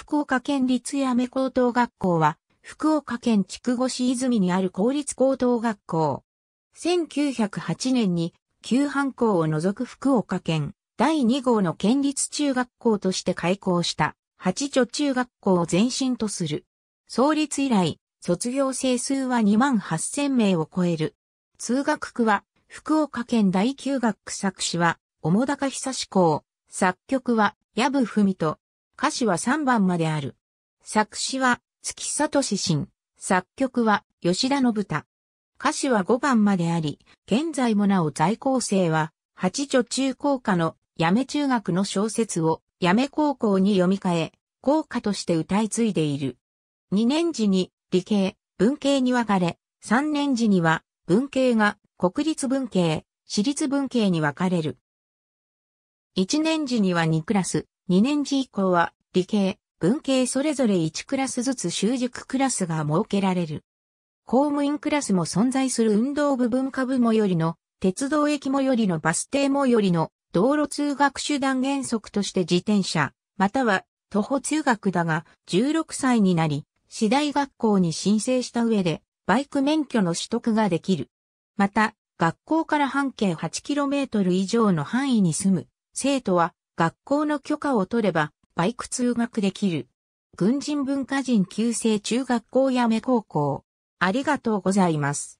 福岡県立八女高等学校は、福岡県筑後市泉にある公立高等学校。1908年に、旧藩校を除く福岡県第2号の県立中学校として開校した、八女中学校を前身とする。創立以来、卒業生数は2万8000名を超える。通学区は、福岡県第9学区作詞は、桃高久志校、作曲は、矢部文と、歌詞は3番まである。作詞は月里志新。作曲は吉田信太。歌詞は5番まであり、現在もなお在校生は、八女中高科の八女中学の小説を八女高校に読み替え、校歌として歌い継いでいる。2年時に理系、文系に分かれ、3年時には文系が国立文系、私立文系に分かれる。1年時には2クラス、2年次以降は理系、文系それぞれ1クラスずつ習熟クラスが設けられる。公務員クラスも存在する運動部文化部もよりの、鉄道駅もよりのバス停もよりの、道路通学手段原則として自転車、または徒歩通学だが、16歳になり、次第学校に申請した上で、バイク免許の取得ができる。また、学校から半径 8km 以上の範囲に住む、生徒は、学校の許可を取れば、バイク通学できる。軍人文化人旧制中学校やめ高校。ありがとうございます。